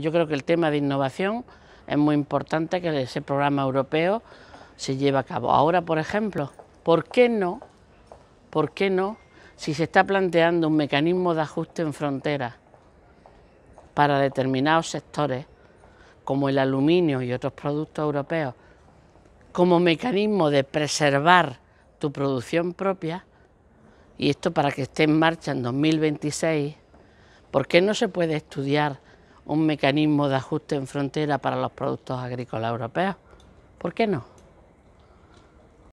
Yo creo que el tema de innovación es muy importante que ese programa europeo se lleve a cabo. Ahora, por ejemplo, ¿por qué no? ¿Por qué no? Si se está planteando un mecanismo de ajuste en fronteras para determinados sectores, como el aluminio y otros productos europeos, como mecanismo de preservar tu producción propia, y esto para que esté en marcha en 2026, ¿por qué no se puede estudiar un mecanismo de ajuste en frontera para los productos agrícolas europeos. ¿Por qué no?